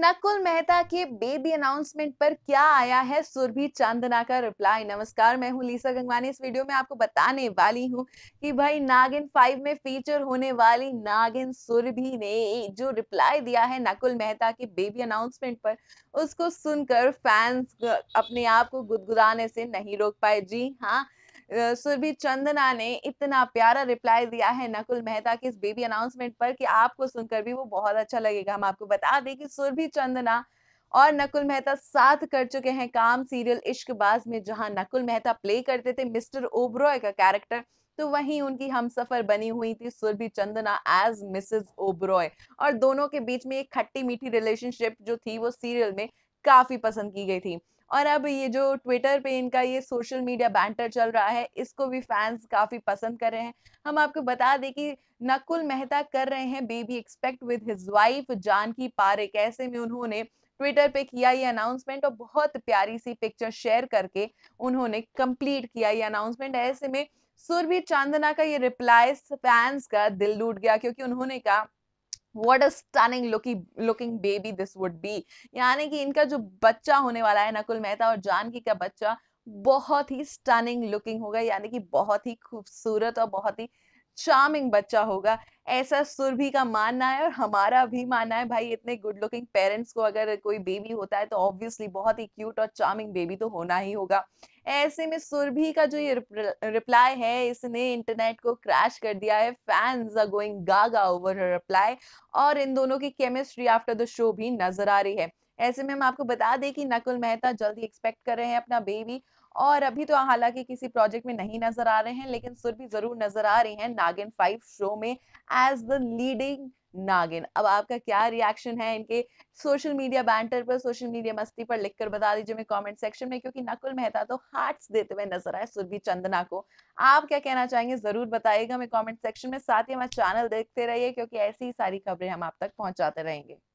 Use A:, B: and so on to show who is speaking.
A: नकुल मेहता के baby announcement पर क्या आया है सुरभि चांदना का रिप्लाई नमस्कार मैं हूं लीसा गंगवानी इस वीडियो में आपको बताने वाली हूं कि भाई नागिन फाइव में फीचर होने वाली नागिन सुरभि ने जो रिप्लाई दिया है नकुल मेहता के बेबी अनाउंसमेंट पर उसको सुनकर फैंस अपने आप को गुदगुदाने से नहीं रोक पाए जी हाँ सुरभि चंदना ने इतना प्यारा रिप्लाई दिया है नकुल मेहता के इस बेबी अनाउंसमेंट पर कि आपको सुनकर भी वो बहुत अच्छा लगेगा हम आपको बता दें कि सुरभि चंदना और नकुल मेहता साथ कर चुके हैं काम सीरियल इश्कबाज में जहां नकुल मेहता प्ले करते थे मिस्टर ओबरॉय का कैरेक्टर तो वहीं उनकी हम सफर बनी हुई थी सुरभि चंदना एज मिसेज ओबरॉय और दोनों के बीच में एक खट्टी मीठी रिलेशनशिप जो थी वो सीरियल में काफ़ी पसंद की गई थी और अब ये जो ट्विटर पे इनका ये सोशल मीडिया बैंटर चल रहा है इसको भी फैंस काफ़ी पसंद कर रहे हैं हम आपको बता दें कि नकुल मेहता कर रहे हैं baby expect with his wife Janki Parekh ऐसे में उन्होंने ट्विटर पे किया ये अनाउंसमेंट और बहुत प्यारी सी पिक्चर शेयर करके उन्होंने कंप्लीट किया ये अनाउंसमेंट ऐसे में सुरभि चांदना का ये रिप्लाई फैंस का दिल लूट गया क्योंकि उन्होंने कहा what a stunning looking baby this would be यानी कि इनका जो बच्चा होने वाला है नकुल मेहता और जानकी का बच्चा बहुत ही स्टनिंग लुकिंग होगा यानी कि बहुत ही खूबसूरत और बहुत ही चार्मिंग बच्चा होगा ऐसा सुरभि का मानना है और हमारा भी मानना है भाई इतने गुड लुकिंग पेरेंट्स को अगर कोई बेबी होता है तो ऑब्वियसली बहुत ही क्यूट और चार्मिंग बेबी तो होना ही होगा ऐसे में सुरभि का जो ये रिप्लाई है इसने इंटरनेट को क्रैश कर दिया है fans are going gaga over reply और इन दोनों की केमिस्ट्री आफ्टर द शो भी नजर आ रही है ऐसे में हम आपको बता दें कि नकुल मेहता जल्दी एक्सपेक्ट कर रहे हैं अपना बेबी और अभी तो हालांकि किसी प्रोजेक्ट में नहीं नजर आ रहे हैं लेकिन सुरभि जरूर नजर आ रही हैं नागिन फाइव शो में एज द लीडिंग नागिन अब आपका क्या रिएक्शन है इनके सोशल मीडिया बैंटर पर सोशल मीडिया मस्ती पर लिखकर बता दीजिए मैं कमेंट सेक्शन में क्योंकि नकुल मेहता तो हार्ट्स देते हुए नजर आए सुरभि चंदना को आप क्या कहना चाहेंगे जरूर बताइएगा मैं कमेंट सेक्शन में साथ ही हमारा चैनल देखते रहिए क्योंकि ऐसी ही सारी खबरें हम आप तक पहुंचाते रहेंगे